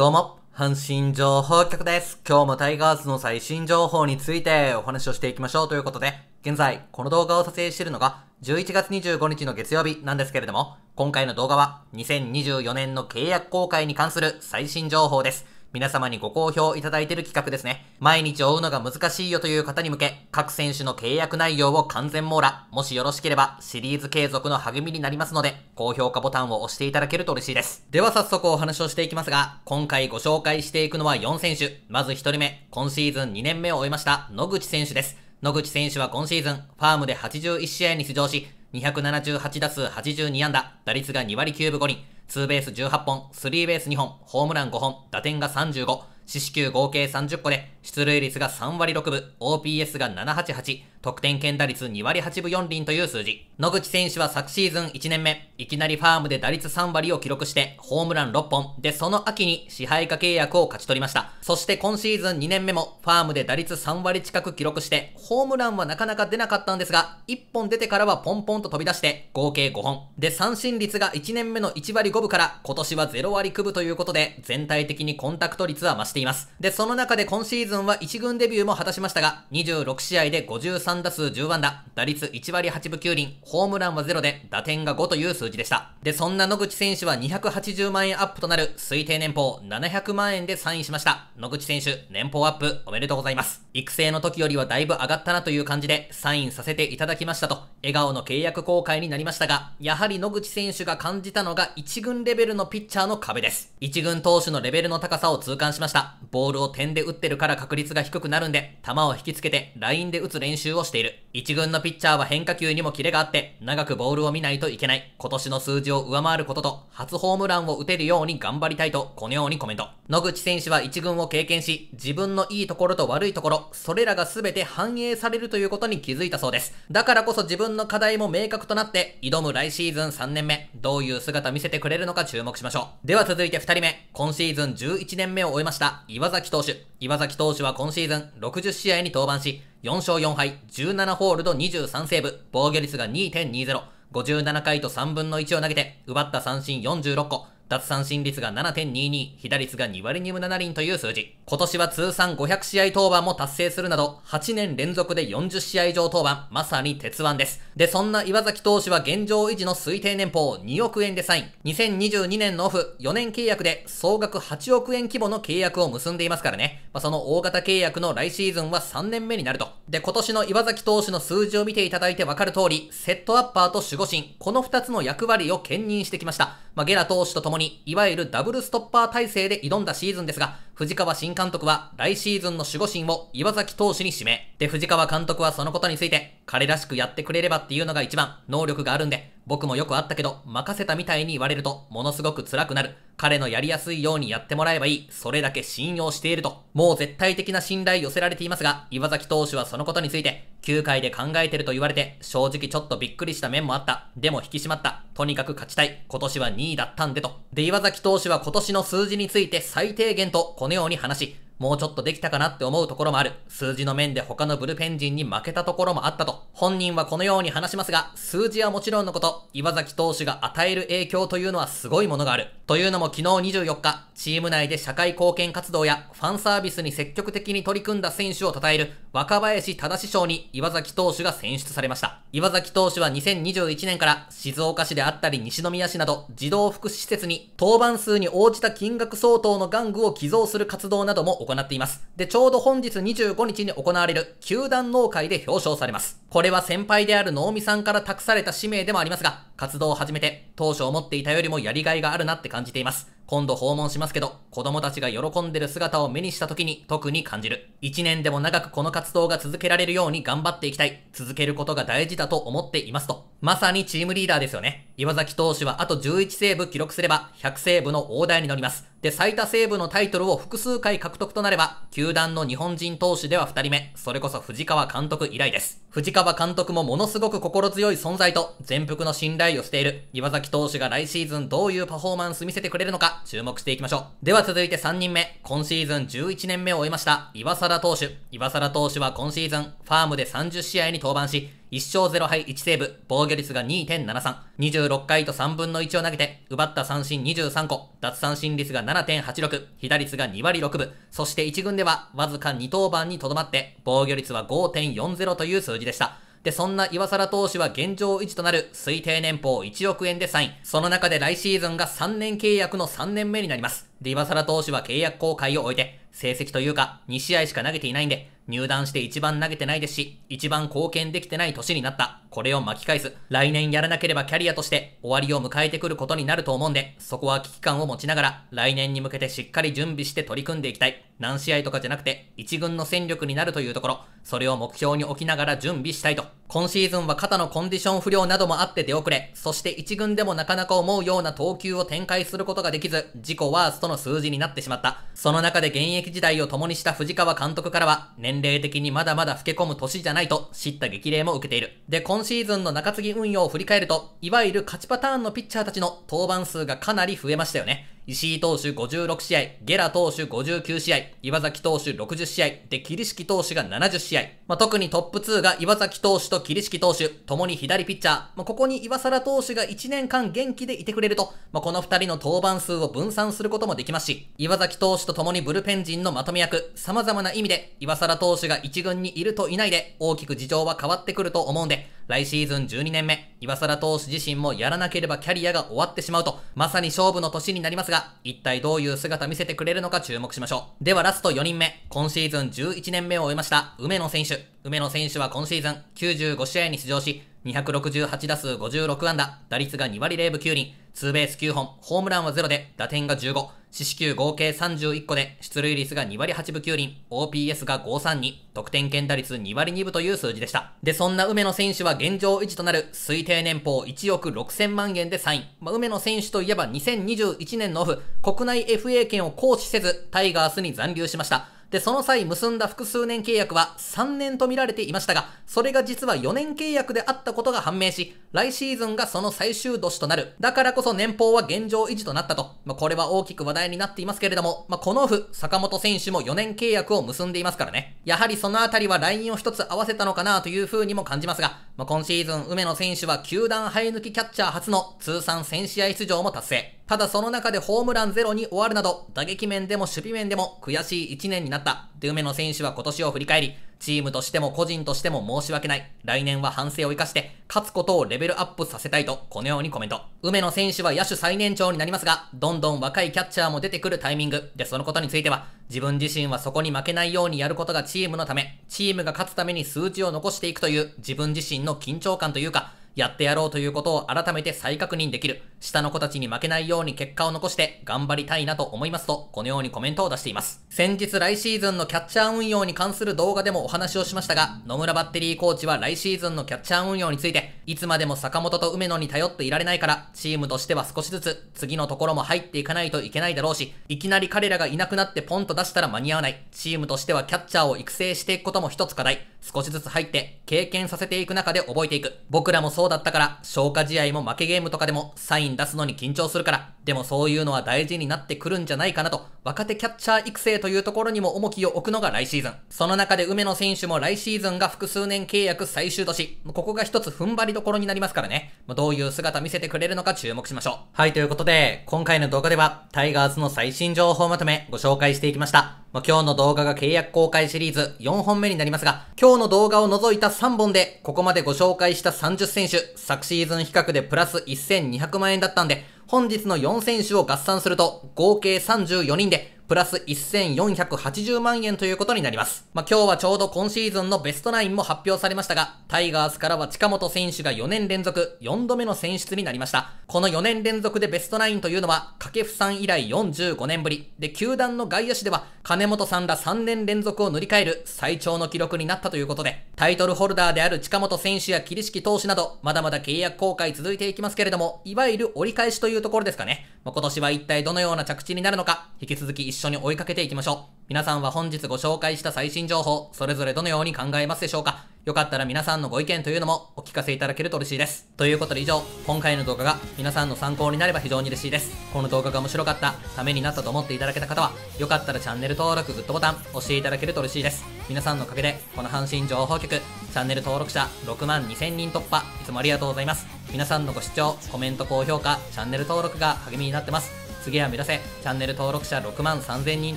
どうも、阪神情報局です。今日もタイガースの最新情報についてお話をしていきましょうということで、現在、この動画を撮影しているのが、11月25日の月曜日なんですけれども、今回の動画は、2024年の契約公開に関する最新情報です。皆様にご好評いただいている企画ですね。毎日追うのが難しいよという方に向け、各選手の契約内容を完全網羅。もしよろしければ、シリーズ継続の励みになりますので、高評価ボタンを押していただけると嬉しいです。では早速お話をしていきますが、今回ご紹介していくのは4選手。まず1人目、今シーズン2年目を終えました、野口選手です。野口選手は今シーズン、ファームで81試合に出場し、278打数82安打、打率が2割9分5厘、ツーベース18本、スリーベース2本、ホームラン5本、打点が35、四死球合計30個で、出塁率が3割6分、OPS が788、得点圏打率2割8分4厘という数字。野口選手は昨シーズン1年目、いきなりファームで打率3割を記録して、ホームラン6本、で、その秋に支配下契約を勝ち取りました。そして今シーズン2年目も、ファームで打率3割近く記録して、ホームランはなかなか出なかったんですが、1本出てからはポンポンと飛び出して、合計5本。で、三振率が1年目の1割5分から、今年は0割9分ということで、全体的にコンタクト率は増しています。で、その中で今シーズンズンは1軍デビューも果たしましたが、26試合で53打数10安打、打率1割8分9厘、ホームランは0で、打点が5という数字でした。で、そんな野口選手は280万円アップとなる推定年俸700万円でサインしました。野口選手、年俸アップおめでとうございます。育成の時よりはだいぶ上がったなという感じで、サインさせていただきましたと、笑顔の契約公開になりましたが、やはり野口選手が感じたのが1軍レベルのピッチャーの壁です。1軍投手のレベルの高さを痛感しました。ボールを点で打ってるから確率が低くなるんで、球を引きつけてラインで打つ練習をしている。1軍のピッチャーは変化球にもキレがあって、長くボールを見ないといけない。今年の数字を上回ることと、初ホームランを打てるように頑張りたいと、このようにコメント。野口選手は1軍を経験し、自分のいいところと悪いところ、それらが全て反映されるということに気づいたそうです。だからこそ自分の課題も明確となって、挑む来シーズン3年目、どういう姿見せてくれるのか注目しましょう。では続いて2人目、今シーズン11年目を終えました、岩崎投手。岩崎投手投手は今シーズン60試合に登板し、4勝4敗、17ホールド23セーブ、防御率が2.20、57回と3分の1を投げて、奪った三振46個、奪三振率が7.22、被打率が2割2分7厘という数字。今年は通算500試合登板も達成するなど、8年連続で40試合以上登板、まさに鉄腕です。で、そんな岩崎投手は現状維持の推定年俸2億円でサイン。2022年のオフ、4年契約で総額8億円規模の契約を結んでいますからね。まあ、その大型契約の来シーズンは3年目になると。で、今年の岩崎投手の数字を見ていただいてわかる通り、セットアッパーと守護神、この2つの役割を兼任してきました。まあ、ゲラ投手とともに、いわゆるダブルストッパー体制で挑んだシーズンですが、藤川新監督は来シーズンの守護神を岩崎投手に指名。で、藤川監督はそのことについて、彼らしくやってくれればっていうのが一番能力があるんで、僕もよくあったけど、任せたみたいに言われると、ものすごく辛くなる。彼のやりやすいようにやってもらえばいい、それだけ信用していると、もう絶対的な信頼寄せられていますが、岩崎投手はそのことについて、9回で考えてると言われて、正直ちょっとびっくりした面もあった。でも引き締まった。とにかく勝ちたい。今年は2位だったんでと。で、岩崎投手は今年の数字について最低限とこのように話し、もうちょっとできたかなって思うところもある。数字の面で他のブルペン陣に負けたところもあったと、本人はこのように話しますが、数字はもちろんのこと、岩崎投手が与える影響というのはすごいものがある。というのも昨日24日、チーム内で社会貢献活動やファンサービスに積極的に取り組んだ選手を称える若林正賞に岩崎投手が選出されました。岩崎投手は2021年から静岡市であったり西宮市など児童福祉施設に登板数に応じた金額相当の玩具を寄贈する活動なども行行っています。で、ちょうど本日25日に行われる球団農会で表彰されます。これは先輩である能見さんから託された使命でもありますが、活動を始めて当初思っていたよりもやりがいがあるなって感じています。今度訪問しますけど、子供たちが喜んでる姿を目にした時に特に感じる。一年でも長くこの活動が続けられるように頑張っていきたい。続けることが大事だと思っていますと。まさにチームリーダーですよね。岩崎投手はあと11セーブ記録すれば100セーブの大台に乗ります。で、最多セーブのタイトルを複数回獲得となれば、球団の日本人投手では2人目、それこそ藤川監督以来です。藤川監督もものすごく心強い存在と全幅の信頼をしている岩崎投手が来シーズンどういうパフォーマンス見せてくれるのか注目していきましょう。では続いて3人目、今シーズン11年目を終えました岩貞投手。岩貞投手は今シーズンファームで30試合に登板し、1勝0敗1セーブ、防御率が2.73、26回と3分の1を投げて、奪った三振23個、奪三振率が7.86、被打率が2割6分、そして1軍ではわずか2登板にとどまって、防御率は5.40という数字でした。で、そんな岩沢投手は現状維持となる推定年俸1億円でサイン。その中で来シーズンが3年契約の3年目になります。で、岩沢投手は契約更改を終えて、成績というか2試合しか投げていないんで、入団して一番投げてないですし、一番貢献できてない年になった。これを巻き返す。来年やらなければキャリアとして終わりを迎えてくることになると思うんで、そこは危機感を持ちながら、来年に向けてしっかり準備して取り組んでいきたい。何試合とかじゃなくて、一軍の戦力になるというところ、それを目標に置きながら準備したいと。今シーズンは肩のコンディション不良などもあって出遅れ、そして一軍でもなかなか思うような投球を展開することができず、自己ワーストの数字になってしまった。その中で現役時代を共にした藤川監督からは、年年齢的にまだまだ老け込む年じゃないと、知った激励も受けている。で、今シーズンの中継ぎ運用を振り返ると、いわゆる勝ちパターンのピッチャーたちの登板数がかなり増えましたよね。石井投手56試合、ゲラ投手59試合、岩崎投手60試合、で、桐キ投手が70試合。まあ、特にトップ2が岩崎投手と桐キ投手、共に左ピッチャー。まあ、ここに岩皿投手が1年間元気でいてくれると、まあ、この2人の登板数を分散することもできますし、岩崎投手と共にブルペン陣のまとめ役、様々な意味で、岩皿投手が1軍にいるといないで、大きく事情は変わってくると思うんで、来シーズン12年目、岩沢投手自身もやらなければキャリアが終わってしまうと、まさに勝負の年になりますが、一体どういう姿見せてくれるのか注目しましょう。ではラスト4人目、今シーズン11年目を終えました、梅野選手。梅野選手は今シーズン95試合に出場し、268打数56安打、打率が2割0分9厘、ツーベース9本、ホームランは0で、打点が15、四死球合計31個で、出塁率が2割8分9厘、OPS が532、得点圏打率2割2分という数字でした。で、そんな梅野選手は現状維持となる推定年俸1億6000万円でサイン。まあ、梅野選手といえば2021年のオフ、国内 FA 権を行使せず、タイガースに残留しました。で、その際結んだ複数年契約は3年と見られていましたが、それが実は4年契約であったことが判明し、来シーズンがその最終年となる。だからこそ年俸は現状維持となったと。まあ、これは大きく話題になっていますけれども、まあ、このオフ、坂本選手も4年契約を結んでいますからね。やはりそのあたりはラインを一つ合わせたのかなという風にも感じますが、まあ、今シーズン梅野選手は球団生え抜きキャッチャー初の通算1000試合出場も達成。ただその中でホームランゼロに終わるなど、打撃面でも守備面でも悔しい1年になった。で、梅うの選手は今年を振り返り、チームとしても個人としても申し訳ない。来年は反省を生かして、勝つことをレベルアップさせたいと、このようにコメント。梅野選手は野手最年長になりますが、どんどん若いキャッチャーも出てくるタイミング。で、そのことについては、自分自身はそこに負けないようにやることがチームのため、チームが勝つために数値を残していくという、自分自身の緊張感というか、やってやろうということを改めて再確認できる。下の子たちに負けないように結果を残して頑張りたいなと思いますと、このようにコメントを出しています。先日来シーズンのキャッチャー運用に関する動画でもお話をしましたが、野村バッテリーコーチは来シーズンのキャッチャー運用について、いつまでも坂本と梅野に頼っていられないから、チームとしては少しずつ次のところも入っていかないといけないだろうし、いきなり彼らがいなくなってポンと出したら間に合わない。チームとしてはキャッチャーを育成していくことも一つ課題。少しずつ入って経験させていく中で覚えていく。僕らもそうだったから、消化試合も負けゲームとかでもサインン出すのに緊張するから、でもそういうのは大事になってくるんじゃないかなと、若手キャッチャー育成というところにも重きを置くのが来シーズン。その中で梅野選手も来シーズンが複数年契約最終年。ここが一つ踏ん張りどころになりますからね。どういう姿見せてくれるのか注目しましょう。はい、ということで、今回の動画では、タイガースの最新情報をまとめご紹介していきました。まあ、今日の動画が契約公開シリーズ4本目になりますが、今日の動画を除いた3本で、ここまでご紹介した30選手、昨シーズン比較でプラス1200万円だったんで、本日の4選手を合算すると、合計34人で、プラス1480万円ということになります。まあ、今日はちょうど今シーズンのベストナインも発表されましたが、タイガースからは近本選手が4年連続4度目の選出になりました。この4年連続でベストナインというのは、掛布さん以来45年ぶり、で、球団の外野手では、金本さんら3年連続を塗り替える最長の記録になったということで、タイトルホルダーである近本選手や桐敷投手など、まだまだ契約公開続いていきますけれども、いわゆる折り返しというところですかね。まあ、今年は一体どのような着地になるのか、引き続き一緒に追いかけていきましょう。皆さんは本日ご紹介した最新情報、それぞれどのように考えますでしょうかよかったら皆さんのご意見というのもお聞かせいただけると嬉しいです。ということで以上、今回の動画が皆さんの参考になれば非常に嬉しいです。この動画が面白かった、ためになったと思っていただけた方は、よかったらチャンネル登録、グッドボタン、押していただけると嬉しいです。皆さんのおかげで、この阪神情報局、チャンネル登録者6万2000人突破、いつもありがとうございます。皆さんのご視聴、コメント、高評価、チャンネル登録が励みになってます。次は目指せチャンネル登録者6万3000人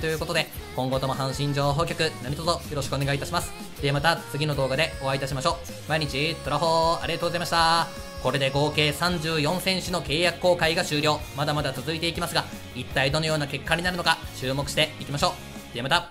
ということで今後とも阪神情報局何卒よろしくお願いいたしますではまた次の動画でお会いいたしましょう毎日トラホーありがとうございましたこれで合計34選手の契約更改が終了まだまだ続いていきますが一体どのような結果になるのか注目していきましょうではまた